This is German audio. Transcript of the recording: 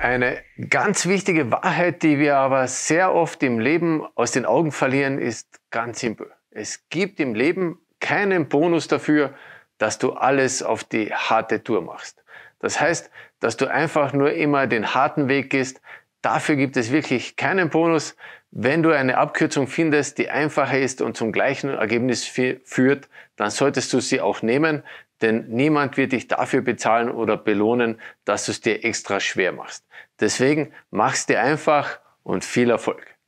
Eine ganz wichtige Wahrheit, die wir aber sehr oft im Leben aus den Augen verlieren, ist ganz simpel. Es gibt im Leben keinen Bonus dafür, dass du alles auf die harte Tour machst. Das heißt, dass du einfach nur immer den harten Weg gehst, Dafür gibt es wirklich keinen Bonus. Wenn du eine Abkürzung findest, die einfacher ist und zum gleichen Ergebnis führt, dann solltest du sie auch nehmen, denn niemand wird dich dafür bezahlen oder belohnen, dass du es dir extra schwer machst. Deswegen mach es dir einfach und viel Erfolg.